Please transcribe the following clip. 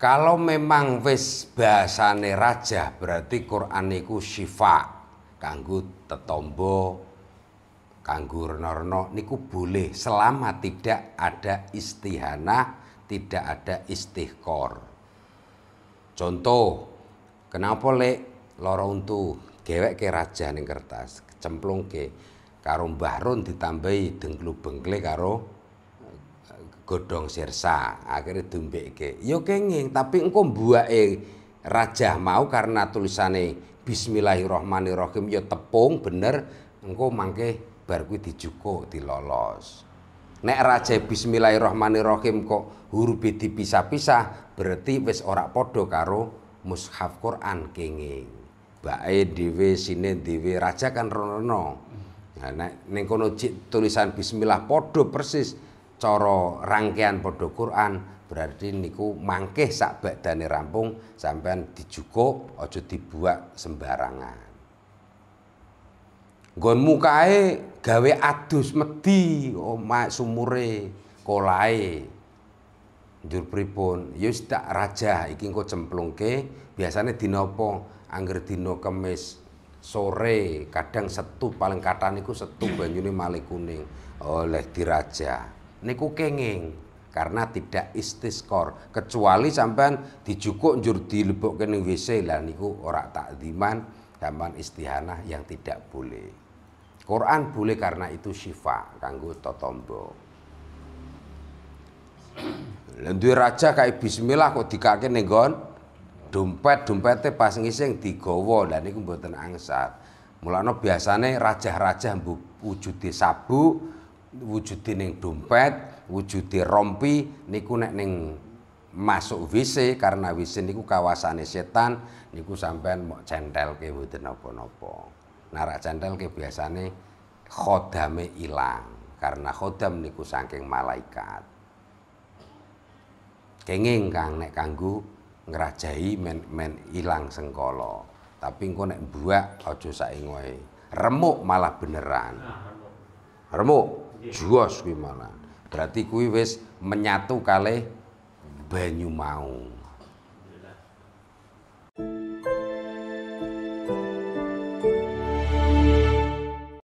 Kalau memang wis bahasane raja berarti Quran iku syifa kanggo tetombo kanggo norno niku boleh selama tidak ada istihana, tidak ada istihkor. Contoh, kenapa lek lorong untu gewek ke raja ning kertas, kecemplung ke karo Mbah ditambahi dengklu bengkle karo godhong sirsa akhirnya dumbeke yo ya kenging tapi engko mbuake raja mau karena tulisane bismillahirrahmanirrahim yo ya tepung bener engko mangke bar kuwi dijukuk dilolos nek raja bismillahirrahmanirrahim kok huruf dipisah-pisah berarti wis ora padha karo mushaf Quran kenging bae dhewe sine dhewe raja kan rono nah nek ning kono tulisan bismillah padha persis cara rangkaian podo Quran berarti niku mangkeh sak badane rampung sampean dijukuk aja dibuat sembarangan. gon mukae gawe adus medhi omah sumure kolae. Njur pripun? Ya wis tak raja iki engko cemplungke biasane dina Angger dino Kamis sore kadang setu paling kathah niku setu banyune malih kuning oleh diraja niku kenging karena tidak istiskor kecuali sampean dijukuk njur dilebokke ning WC lah niku ora takziman sampean istihanah yang tidak boleh. Quran boleh karena itu syifa kanggo totombo. Lan duwe raja kae bismillah kok dikake ning nggon dompet dompete pas ngising digowo dan niku mboten angsat. Mulane biasane raja-raja wujude sabuk wujudi ning dompet, wujudi rompi niku nek ning masuk WC karena WC niku kawasan setan niku sampean cendel ke mboten nopo nopo, narak rak centelke biasane khodame ilang karena khodam niku saking malaikat. Kenging Kang nek kanggu ngrajai men men ilang sengkolo, Tapi engko nek buak aja saingoe. Remuk malah beneran. Nah, remuk. Juos kuwi malah. Berarti kuwi wis menyatu kali banyu mau.